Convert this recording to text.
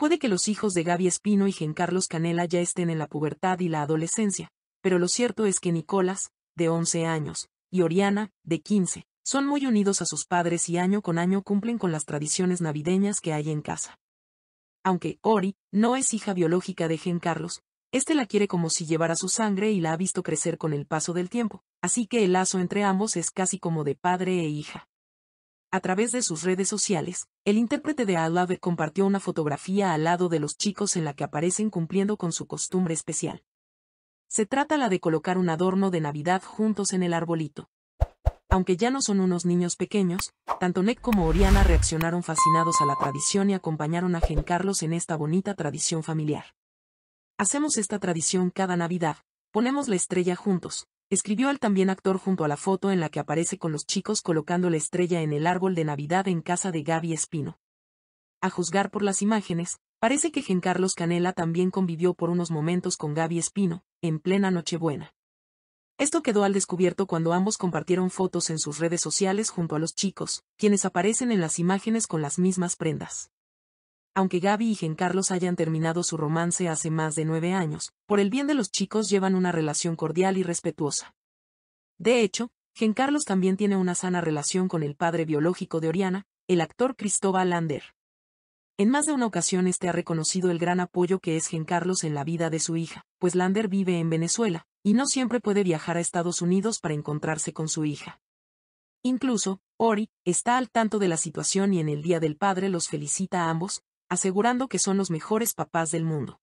Puede que los hijos de Gaby Espino y Gen Carlos Canela ya estén en la pubertad y la adolescencia, pero lo cierto es que Nicolás, de 11 años, y Oriana, de 15, son muy unidos a sus padres y año con año cumplen con las tradiciones navideñas que hay en casa. Aunque Ori no es hija biológica de Gen Carlos, este la quiere como si llevara su sangre y la ha visto crecer con el paso del tiempo, así que el lazo entre ambos es casi como de padre e hija. A través de sus redes sociales, el intérprete de Alave compartió una fotografía al lado de los chicos en la que aparecen cumpliendo con su costumbre especial. Se trata la de colocar un adorno de Navidad juntos en el arbolito. Aunque ya no son unos niños pequeños, tanto Nick como Oriana reaccionaron fascinados a la tradición y acompañaron a Gen Carlos en esta bonita tradición familiar. Hacemos esta tradición cada Navidad, ponemos la estrella juntos, escribió al también actor junto a la foto en la que aparece con los chicos colocando la estrella en el árbol de Navidad en casa de Gaby Espino. A juzgar por las imágenes, parece que Gen Carlos Canela también convivió por unos momentos con Gaby Espino, en plena Nochebuena. Esto quedó al descubierto cuando ambos compartieron fotos en sus redes sociales junto a los chicos, quienes aparecen en las imágenes con las mismas prendas. Aunque Gaby y Gen Carlos hayan terminado su romance hace más de nueve años, por el bien de los chicos llevan una relación cordial y respetuosa. De hecho, Gen Carlos también tiene una sana relación con el padre biológico de Oriana, el actor Cristóbal Lander. En más de una ocasión este ha reconocido el gran apoyo que es Gen Carlos en la vida de su hija, pues Lander vive en Venezuela, y no siempre puede viajar a Estados Unidos para encontrarse con su hija. Incluso, Ori, está al tanto de la situación y en el Día del Padre los felicita a ambos, asegurando que son los mejores papás del mundo.